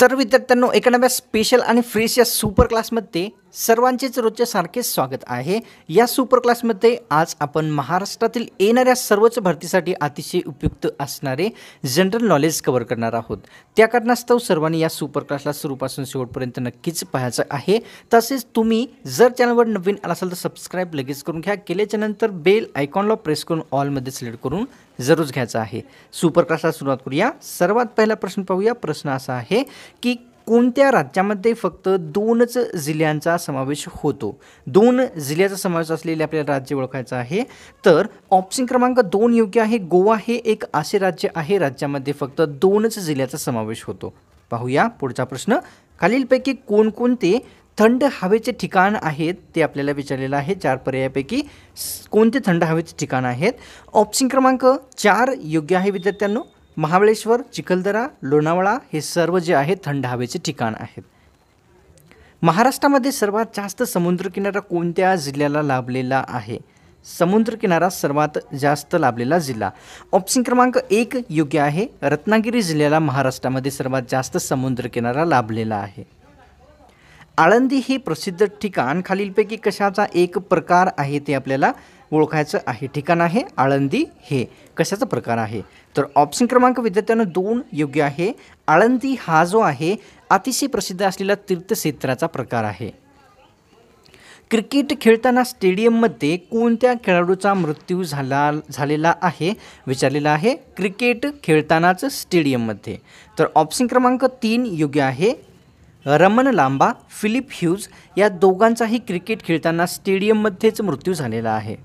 तर त्यांना एका नव्या स्पेशल आणि फ्रेश या सुपर क्लासमध्ये सर्वांचेच रोजच्या सारखे स्वागत आहे या सुपर क्लासमध्ये आज आपण महाराष्ट्रातील येणाऱ्या सर्वच भरतीसाठी अतिशय उपयुक्त असणारे जनरल नॉलेज कवर करणार आहोत त्या कारणास्तव सर्वांनी या सुपर क्लासला सुरूपासून शेवटपर्यंत नक्कीच पाहायचं आहे तसेच तुम्ही जर चॅनलवर नवीन आला असाल तर सबस्क्राईब लगेच करून घ्या केल्याच्यानंतर बेल आयकॉनला प्रेस करून ऑलमध्ये सिलेक्ट करून जरूर घ्यायचं आहे सुपर क्लासला सुरुवात करूया सर्वात पहिला प्रश्न पाहूया प्रश्न असा आहे की कोणत्या राज्यामध्ये फक्त दोनच जिल्ह्यांचा समावेश होतो दोन जिल्ह्याचा समावेश असलेले आपल्याला राज्य ओळखायचं आहे तर ऑप्शन क्रमांक दोन योग्य आहे गोवा हे एक असे राज्य आहे राज्यामध्ये फक्त दोनच जिल्ह्याचा समावेश होतो पाहूया पुढचा प्रश्न खालीलपैकी कोणकोणते थंड हवेचे ठिकाण आहेत ते आपल्याला विचारलेलं आहे चार पर्यायापैकी कोणते थंड हवेचे ठिकाण आहेत ऑप्शन क्रमांक चार योग्य आहे विद्यार्थ्यांनो महाबळेश्वर चिखलदरा लोणावळा हे सर्व जे आहे थंड हवेचे ठिकाण आहेत महाराष्ट्रामध्ये सर्वात जास्त समुद्रकिनारा कोणत्या जिल्ह्याला लाभलेला आहे समुद्रकिनारा सर्वात जास्त लाभलेला जिल्हा ऑप्शन क्रमांक एक योग्य आहे रत्नागिरी जिल्ह्याला महाराष्ट्रामध्ये सर्वात जास्त समुद्रकिनारा लाभलेला आहे आळंदी हे प्रसिद्ध ठिकाण खालीलपैकी कशाचा एक प्रकार आहे ते आपल्याला ओळखायचं आहे ठिकाण आहे आळंदी हे कशाचा प्रकार आहे तर ऑप्शन क्रमांक विद्यार्थ्यांना दोन योग्य आहे आळंदी हा जो आहे अतिशय प्रसिद्ध असलेला तीर्थक्षेत्राचा प्रकार आहे क्रिकेट खेळताना स्टेडियममध्ये कोणत्या खेळाडूचा मृत्यू झाला झालेला आहे विचारलेला आहे क्रिकेट खेळतानाच स्टेडियममध्ये तर ऑप्शन क्रमांक तीन योग्य आहे रमन लांबा फिलिप ह्यूज या दोघांचाही क्रिकेट खेळताना स्टेडियममध्येच मृत्यू झालेला आहे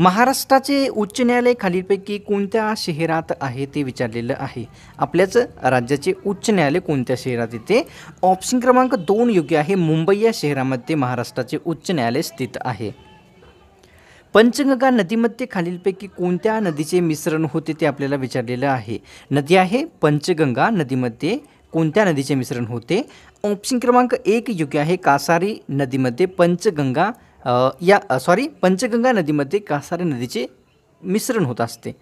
महाराष्ट्राचे उच्च न्यायालय खालीलपैकी कोणत्या शहरात आहे ते विचारलेलं आहे आपल्याच राज्याचे उच्च न्यायालय कोणत्या शहरात येते ऑप्शन क्रमांक दोन योग्य आहे मुंबई या शहरामध्ये महाराष्ट्राचे उच्च न्यायालय स्थित आहे पंचगंगा नदीमध्ये खालीलपैकी कोणत्या नदीचे मिश्रण होते ते आपल्याला विचारलेलं आहे नदी आहे पंचगंगा नदीमध्ये कोणत्या नदीचे मिश्रण होते ऑप्शन क्रमांक एक योग्य आहे कासारी नदीमध्ये पंचगंगा या सॉरी पंचगंगा नदीमध्ये कासारे नदीचे मिश्रण होत असते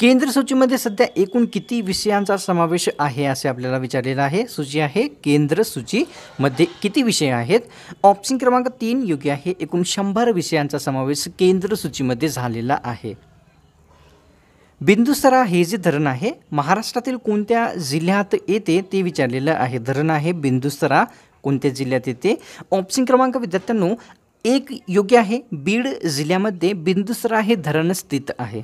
केंद्र सूचीमध्ये सध्या एकूण किती विषयांचा समावेश आहे असे आपल्याला विचारलेलं आहे सूची आहे केंद्र सूचीमध्ये किती विषय आहेत ऑप्शन क्रमांक तीन योग्य आहे एकूण शंभर विषयांचा समावेश केंद्र सूचीमध्ये झालेला आहे बिंदुसरा हे जे धरण आहे महाराष्ट्रातील कोणत्या जिल्ह्यात येते ते विचारलेलं आहे धरण आहे बिंदुसरा कोणत्या जिल्ह्यात येते ऑप्शन क्रमांक विद्यार्थ्यांनो एक योग्य आहे बीड जिल्ह्यामध्ये बिंदुसरा हे धरण स्थित आहे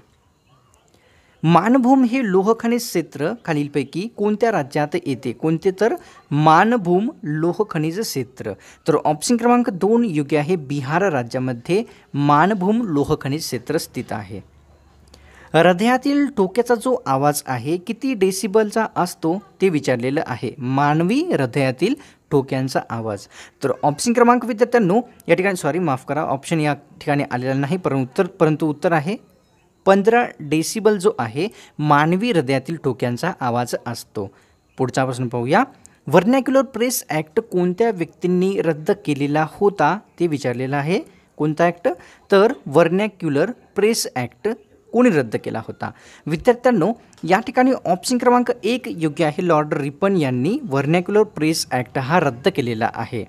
मानभूम हे लोहखनिज क्षेत्र खालीलपैकी कोणत्या राज्यात येते कोणते तर मानभूम लोहखनिज क्षेत्र तर ऑप्शन क्रमांक दोन योग्य आहे बिहार राज्यामध्ये मानभूम लोहखनिज क्षेत्र स्थित आहे हृदयातील टोक्याचा जो आवाज आहे किती डेसिबलचा असतो ते विचारलेलं आहे मानवी हृदयातील ठोक्यांचा आवाज तर ऑप्शन क्रमांक विद्यार्थ्यांनो या ठिकाणी सॉरी माफ करा ऑप्शन या ठिकाणी आलेला नाही परंतु उत्तर परंतु उत्तर आहे पंधरा डेसिबल जो आहे मानवी हृदयातील ठोक्यांचा आवाज असतो पुढचा प्रश्न पाहूया वर्नॅक्युलर प्रेस ॲक्ट कोणत्या व्यक्तींनी रद्द केलेला होता ते विचारलेलं आहे कोणता ॲक्ट तर वर्नॅक्युलर प्रेस ॲक्ट कोणी रद्द केला होता विद्यार्थ्यांनो या ठिकाणी ऑप्शन क्रमांक एक योग्य आहे लॉर्ड रिपन यांनी वर्नॅक्युलर प्रेस ॲक्ट हा रद्द केलेला आहे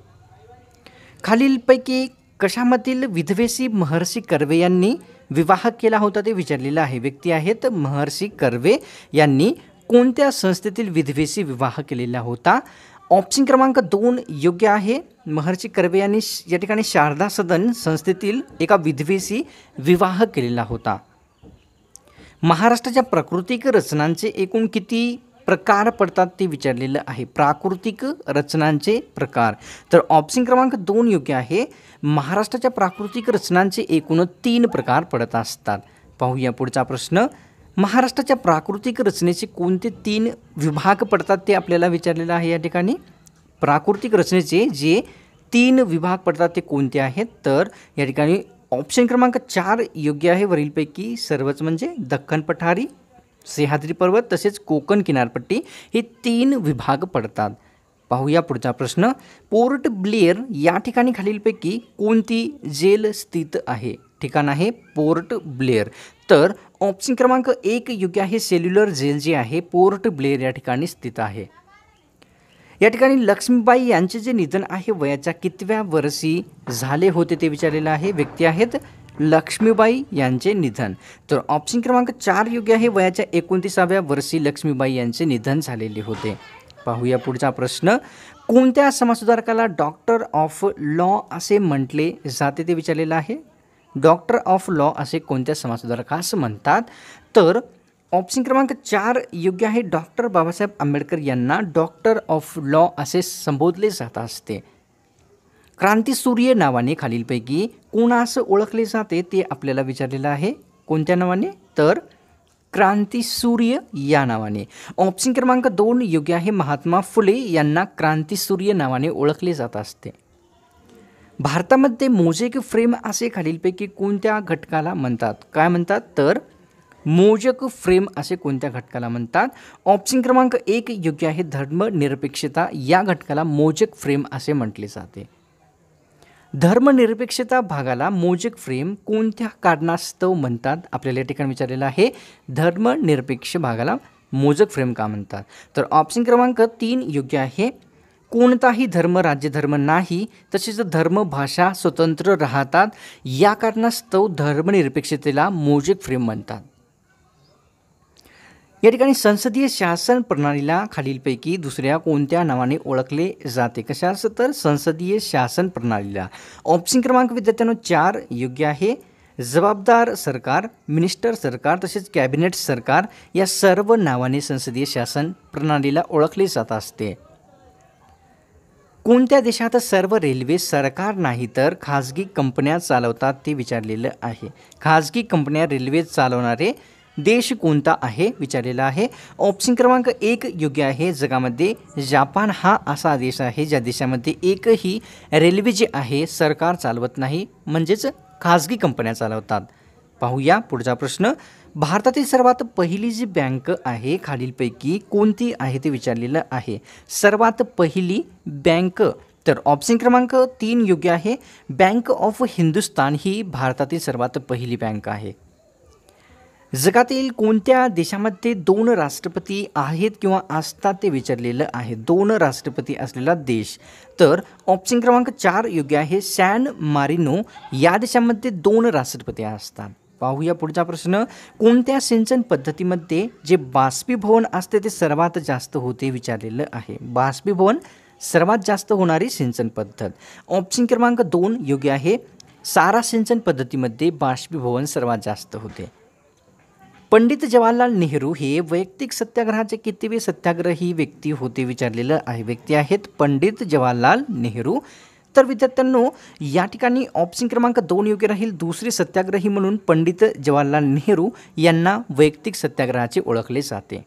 खालीलपैकी कशामधील विधवेशी महर्षी कर्वे यांनी विवाह केला होता ते विचारलेलं आहे व्यक्ती आहेत महर्षी कर्वे यांनी कोणत्या संस्थेतील विधवेशी विवाह केलेला होता ऑप्शन क्रमांक दोन योग्य आहे महर्षी कर्वे यांनी या ठिकाणी शारदा सदन संस्थेतील एका विधवेशी विवाह केलेला होता महाराष्ट्राच्या प्राकृतिक रचनांचे एकूण किती प्रकार पडतात ते विचारलेलं आहे प्राकृतिक रचनांचे प्रकार तर ऑप्शन क्रमांक दोन योग्य आहे महाराष्ट्राच्या प्राकृतिक रचनांचे एकूण तीन प्रकार पडत असतात पाहूया पुढचा प्रश्न महाराष्ट्राच्या प्राकृतिक रचनेचे कोणते तीन विभाग पडतात ते आपल्याला विचारलेलं आहे या ठिकाणी प्राकृतिक रचनेचे जे तीन विभाग पडतात ते कोणते आहेत तर या ठिकाणी ऑप्शन क्रमांक चार योग्य आहे वरीलपैकी सर्वच म्हणजे दख्खन पठारी सह्याद्री पर्वत तसेच कोकण किनारपट्टी हे तीन विभाग पडतात पाहूया पुढचा प्रश्न पोर्ट ब्लेअर या ठिकाणी खालीलपैकी कोणती जेल स्थित आहे ठिकाण आहे पोर्ट ब्लेअर तर ऑप्शन क्रमांक एक योग्य आहे सेल्युलर जेल जे आहे पोर्ट ब्लेअर या ठिकाणी स्थित आहे या ठिकाणी लक्ष्मीबाई यांचे जे निधन आहे वयाच्या कितव्या वर्षी झाले होते ते विचारलेलं आहे व्यक्ती आहेत लक्ष्मीबाई यांचे निधन तर ऑप्शन क्रमांक चार योग्य आहे वयाच्या एकोणतीसाव्या वर्षी लक्ष्मीबाई यांचे निधन झालेले होते पाहूया पुढचा प्रश्न कोणत्या समाजसुधारकाला डॉक्टर ऑफ लॉ असे म्हटले जाते ते विचारलेलं आहे डॉक्टर ऑफ लॉ असे कोणत्या समाजसुधारकास म्हणतात तर ऑप्शन क्रमांक चार योग्य आहे डॉक्टर बाबासाहेब आंबेडकर यांना डॉक्टर ऑफ लॉ असे संबोधले जात असते सूर्य नावाने खालीलपैकी कोणास ओळखले जाते ते आपल्याला विचारलेलं आहे कोणत्या नावाने तर सूर्य या नावाने ऑप्शन क्रमांक दोन योग्य आहे महात्मा फुले यांना सूर्य नावाने ओळखले जात असते भारतामध्ये मोजेक फ्रेम असे खालीलपैकी कोणत्या घटकाला म्हणतात काय म्हणतात तर मोजक फ्रेम असे कोणत्या घटकाला म्हणतात ऑप्शन क्रमांक एक योग्य आहे धर्मनिरपेक्षता या घटकाला मोजक फ्रेम असे म्हटले जाते धर्मनिरपेक्षता भागाला मोजक फ्रेम कोणत्या कारणास्तव म्हणतात आपल्याला या ठिकाणी विचारलेलं आहे धर्मनिरपेक्ष भागाला मोजक फ्रेम का म्हणतात तर ऑप्शन क्रमांक तीन योग्य आहे कोणताही धर्म राज्यधर्म नाही तसेच धर्म भाषा स्वतंत्र राहतात या कारणास्तव धर्मनिरपेक्षतेला मोजक फ्रेम म्हणतात या ठिकाणी संसदीय शासन प्रणालीला खालीलपैकी दुसऱ्या कोणत्या नावाने ओळखले जाते कशास तर संसदीय शासन प्रणालीला ऑप्शन क्रमांक विद्यार्थ्यांनो चार योग्य आहे जबाबदार सरकार मिनिस्टर सरकार तसेच कॅबिनेट सरकार या सर्व नावाने संसदीय शासन प्रणालीला ओळखले जात असते कोणत्या देशात सर्व रेल्वे सरकार नाही तर खाजगी कंपन्या चालवतात ते विचारलेलं आहे खाजगी कंपन्या रेल्वे चालवणारे देश कोणता आहे विचारलेला आहे ऑप्शन क्रमांक एक योग्य आहे जगामध्ये जापान हा असा देश आहे ज्या देशामध्ये एकही रेल्वे जे आहे सरकार चालवत नाही म्हणजेच खाजगी कंपन्या चालवतात पाहूया पुढचा प्रश्न भारतातील सर्वात पहिली जी बँक आहे खालीलपैकी कोणती आहे ते विचारलेलं आहे सर्वात पहिली बँक तर ऑप्शन क्रमांक तीन योग्य आहे बँक ऑफ हिंदुस्तान ही भारतातील सर्वात पहिली बँक आहे जगातील कोणत्या देशामध्ये दोन राष्ट्रपती आहेत किंवा असतात ते विचारलेलं आहे दोन राष्ट्रपती असलेला देश तर ऑप्शन क्रमांक चार योग्य आहे सॅन मारिनो या देशामध्ये दोन राष्ट्रपती असतात पाहूया पुढचा प्रश्न कोणत्या सिंचन पद्धतीमध्ये जे बाष्पीभवन असते ते सर्वात जास्त होते विचारलेलं आहे बाष्पीभवन सर्वात जास्त होणारी सिंचन पद्धत ऑप्शन क्रमांक दोन योग्य आहे सारा सिंचन पद्धतीमध्ये बाष्पीभवन सर्वात जास्त होते पंडित जवाहरलाल नेहरू हे वैयक्तिक सत्याग्रहाचे कितीवे सत्याग्रही व्यक्ती होते विचारलेलं आहे व्यक्ती आहेत पंडित जवाहरलाल नेहरू तर विद्यार्थ्यांनो या ठिकाणी ऑप्शन क्रमांक दोन योग्य राहील दुसरे सत्याग्रही म्हणून पंडित जवाहरलाल नेहरू यांना वैयक्तिक सत्याग्रहाचे ओळखले जाते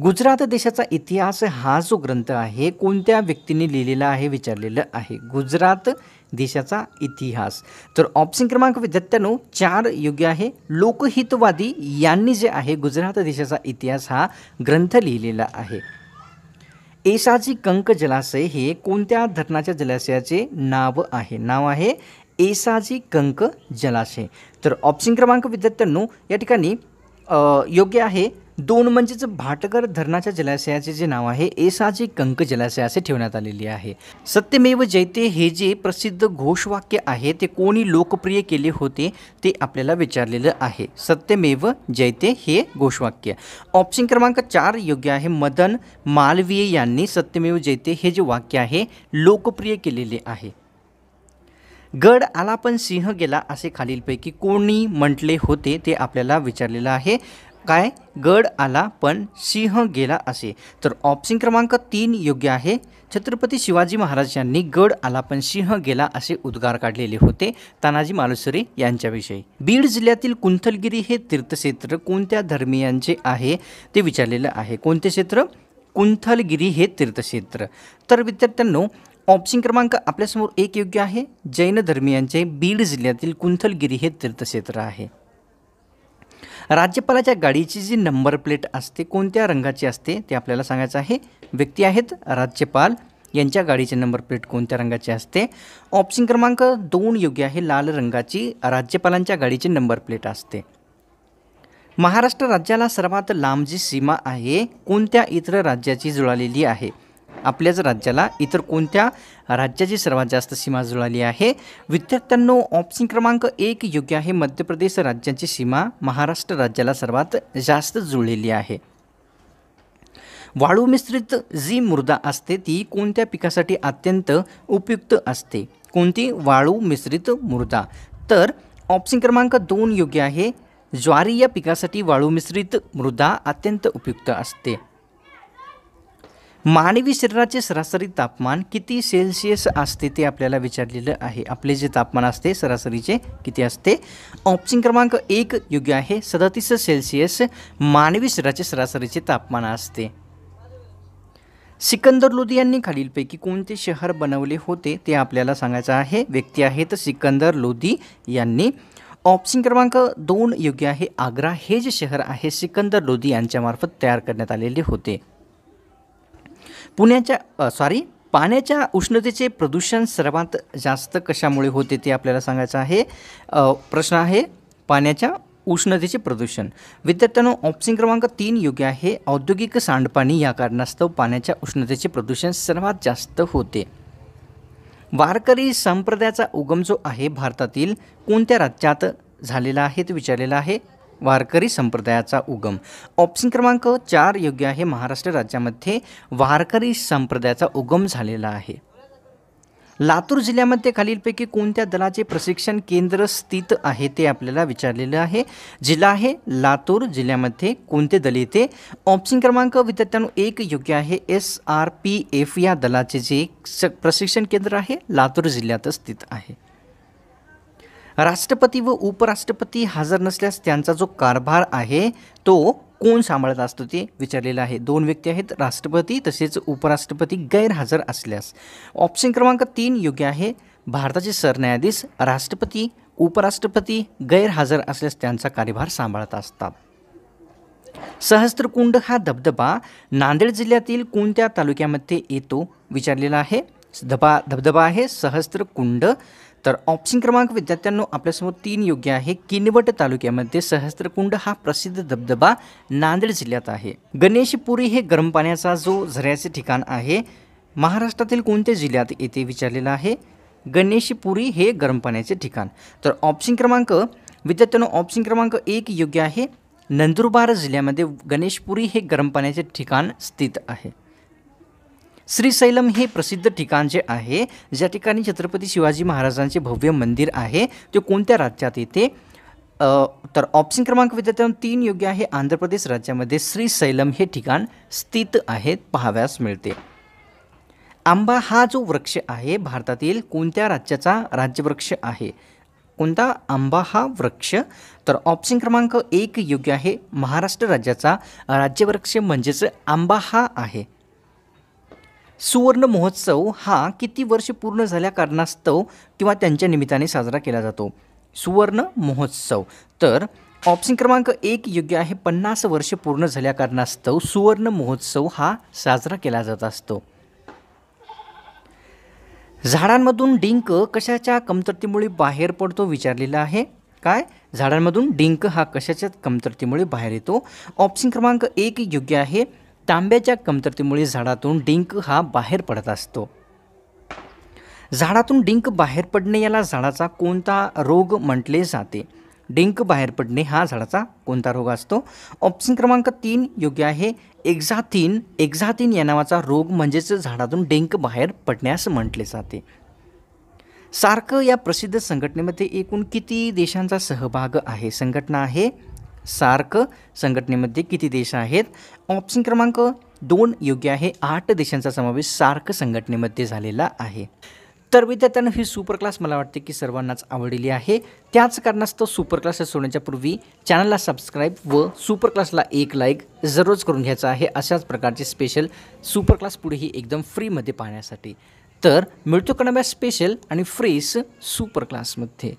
गुजरात देशाचा इतिहास हा जो ग्रंथ आहे कोणत्या व्यक्तीने लिहिलेला आहे विचारलेलं आहे गुजरात देशाचा इतिहास तर ऑप्शन क्रमांक विद्यार्थ्यानो चार योग्य आहे लोकहितवादी यांनी जे आहे गुजरात देशाचा इतिहास हा ग्रंथ लिहिलेला आहे एसाजी कंक जलाशय हे कोणत्या धरणाच्या जलाशयाचे नाव आहे नाव आहे एसाजी कंक जलाशय तर ऑप्शन क्रमांक विद्यार्थ्यांनो या ठिकाणी योग्य आहे दोन म्हणजेच भाटकर धरणाच्या जलाशयाचे जे नाव आहे एसाजी कंक जलाशय असे ठेवण्यात आलेले आहे सत्यमेव जयते हे जे प्रसिद्ध घोषवाक्य आहे ते कोणी लोकप्रिय केले होते ते आपल्याला विचारलेलं आहे सत्यमेव जयते हे घोषवाक्य ऑप्शन क्रमांक चार योग्य आहे मदन मालवीय यांनी सत्यमेव जयते हे जे वाक्य आहे लोकप्रिय केलेले आहे गड आला पण सिंह गेला असे खालीलपैकी कोणी म्हटले होते ते आपल्याला विचारलेलं आहे काय गड आला पण सिंह गेला असे तर ऑप्शन क्रमांक तीन योग्य आहे छत्रपती शिवाजी महाराज यांनी गड आला पण सिंह गेला असे उद्गार काढलेले होते तानाजी मालुसरे यांच्याविषयी बीड जिल्ह्यातील कुंथलगिरी हे तीर्थक्षेत्र कोणत्या धर्मियांचे आहे ते विचारलेलं आहे कोणते क्षेत्र कुंथलगिरी हे तीर्थक्षेत्र तर विद्यार्थ्यांनो ऑप्शन क्रमांक आपल्यासमोर एक योग्य आहे जैन धर्मियांचे बीड जिल्ह्यातील कुंथलगिरी हे तीर्थक्षेत्र आहे राज्यपालाच्या गाडीची जी नंबर प्लेट असते कोणत्या रंगाची असते ते आपल्याला सांगायचं आहे व्यक्ती आहेत राज्यपाल यांच्या गाडीचे नंबर प्लेट कोणत्या रंगाचे असते ऑप्शन क्रमांक दोन योग्य आहे लाल रंगाची राज्यपालांच्या गाडीची नंबर प्लेट असते महाराष्ट्र राज्याला सर्वात लांब जी सीमा आहे कोणत्या इतर राज्याची जुळालेली आहे आपल्याच राज्याला इतर कोणत्या राज्याची सर्वात जास्त सीमा जुळाली आहे विद्यार्थ्यांनो ऑप्शन क्रमांक एक योग्य आहे मध्य प्रदेश राज्याची सीमा महाराष्ट्र राज्याला सर्वात जास्त जुळलेली आहे वाळू मिश्रित जी मृदा असते ती कोणत्या पिकासाठी अत्यंत उपयुक्त असते कोणती वाळू मिश्रित मृदा तर ऑप्शन क्रमांक दोन योग्य आहे ज्वारी या पिकासाठी वाळू मिश्रित मृदा अत्यंत उपयुक्त असते मानवी शरीराचे सरासरी तापमान किती सेल्सिअस असते ते आपल्याला विचारलेलं आहे आपले जे तापमान असते सरासरीचे किती असते ऑप्शन क्रमांक एक योग्य आहे सदतीस सेल्सिअस मानवी शरीराचे सरासरीचे तापमान असते सिकंदर लोधी खालीलपैकी कोणते शहर बनवले होते ते आपल्याला सांगायचं आहे व्यक्ती आहेत सिकंदर लोधी यांनी ऑप्शन क्रमांक दोन योग्य आहे आग्रा हे जे शहर आहे सिकंदर लोधी यांच्यामार्फत तयार करण्यात आलेले होते पुण्याच्या सॉरी पाण्याच्या उष्णतेचे प्रदूषण सर्वात जास्त कशामुळे होते ते आपल्याला सांगायचं आहे प्रश्न आहे पाण्याच्या उष्णतेचे प्रदूषण विद्यार्थ्यांनो ऑप्शन क्रमांक तीन योग्य आहे औद्योगिक सांडपाणी या कारणास्तव पाण्याच्या उष्णतेचे प्रदूषण सर्वात जास्त होते वारकरी संप्रदायाचा उगम जो आहे भारतातील कोणत्या राज्यात झालेला आहे ते विचारलेला आहे वारकरी संप्रदायाचा उगम ऑप्शन क्रमांक चार योग्य आहे महाराष्ट्र राज्यामध्ये वारकरी संप्रदायाचा उगम झालेला आहे लातूर जिल्ह्यामध्ये खालीलपैकी कोणत्या दलाचे प्रशिक्षण केंद्र स्थित आहे ते आपल्याला विचारलेलं आहे जिल्हा आहे लातूर जिल्ह्यामध्ये कोणते दल येते ऑप्शन क्रमांक विद्यार्थ्यांनो एक योग्य आहे एस आर पी एफ या दलाचे जे प्रशिक्षण केंद्र आहे लातूर जिल्ह्यात स्थित आहे राष्ट्रपती व उपराष्ट्रपती हजर नसल्यास त्यांचा जो कारभार आहे तो कोण सांभाळत असतो ते विचारलेलं आहे दोन व्यक्ती आहेत राष्ट्रपती तसेच उपराष्ट्रपती गैरहजर असल्यास ऑप्शन क्रमांक तीन योग्य आहे भारताचे सरन्यायाधीश राष्ट्रपती उपराष्ट्रपती गैरहजर असल्यास त्यांचा कार्यभार सांभाळत असतात सहस्त्रकुंड हा धबधबा नांदेड जिल्ह्यातील कोणत्या तालुक्यामध्ये येतो विचारलेला आहे धबा धबधबा आहे सहस्त्रकुंड तर ऑप्शन क्रमांक विद्यार्थ्यांनो आपल्यासमोर तीन योग्य आहे किनवट तालुक्यामध्ये सहस्त्रकुंड हा प्रसिद्ध धबधबा नांदेड जिल्ह्यात आहे गणेशपुरी हे गरम पाण्याचा जो झऱ्याचे ठिकाण आहे महाराष्ट्रातील कोणत्या जिल्ह्यात येथे विचारलेलं आहे गणेशपुरी हे गरम पाण्याचे ठिकाण तर ऑप्शन क्रमांक विद्यार्थ्यांनो ऑप्शन क्रमांक एक योग्य आहे नंदुरबार जिल्ह्यामध्ये गणेशपुरी हे गरम पाण्याचे ठिकाण स्थित आहे श्रीशैलम हे प्रसिद्ध ठिकाण जे आहे ज्या ठिकाणी छत्रपती शिवाजी महाराजांचे भव्य मंदिर आहे ते कोणत्या राज्यात येते तर ऑप्शन क्रमांक विद्यार्थ्यां तीन योग्य आहे आंध्र प्रदेश राज्यामध्ये श्रीशैलम हे ठिकाण स्थित आहे पाहाव्यास मिळते आंबा हा जो वृक्ष आहे भारतातील कोणत्या राज्याचा राज्यवृक्ष आहे कोणता आंबा हा वृक्ष तर ऑप्शन क्रमांक एक योग्य आहे महाराष्ट्र राज्याचा राज्यवृक्ष म्हणजेच आंबा हा आहे सुवर्ण महोत्सव हा किती वर्ष पूर्ण झाल्या कारणास्तव किंवा त्यांच्या निमित्ताने साजरा केला जातो सुवर्ण महोत्सव तर ऑप्शन क्रमांक एक योग्य आहे पन्नास वर्ष पूर्ण झाल्या कारणास्तव सुवर्ण महोत्सव हा साजरा केला जात असतो झाडांमधून डिंक कशाच्या कमतरतेमुळे बाहेर पडतो विचारलेला आहे काय झाडांमधून डिंक हा कशाच्या कमतरतेमुळे बाहेर येतो ऑप्शन क्रमांक एक योग्य आहे तांब्याच्या कमतरतेमुळे झाडातून डिंक हा बाहेर पडत असतो झाडातून डिंक बाहेर पडणे याला झाडाचा कोणता रोग म्हटले जाते डिंक बाहेर पडणे हा झाडाचा कोणता रोग असतो ऑप्शन क्रमांक तीन योग्य आहे एक्झा एक्झातीन या नावाचा रोग म्हणजेच झाडातून डिंक बाहेर पडण्यास म्हटले जाते सार्क या प्रसिद्ध संघटनेमध्ये एकूण किती देशांचा सहभाग आहे संघटना आहे सार्क संघटनेमध्ये किती देश आहेत ऑप्शन क्रमांक दोन योग्य आहे आठ देशांचा समावेश सार्क संघटनेमध्ये झालेला आहे तर विद्यार्थ्यांना ही सुपर क्लास मला वाटते की सर्वांनाच आवडलेली आहे त्याच कारणास्तव सुपर क्लास सोडण्याच्या पूर्वी चॅनलला सबस्क्राईब व सुपर क्लासला एक लाईक जरूरच करून घ्यायचा आहे अशाच प्रकारचे स्पेशल सुपर क्लास पुढेही एकदम फ्रीमध्ये पाहण्यासाठी तर मिळतो कणाब्या स्पेशल आणि फ्रीस सुपर क्लासमध्ये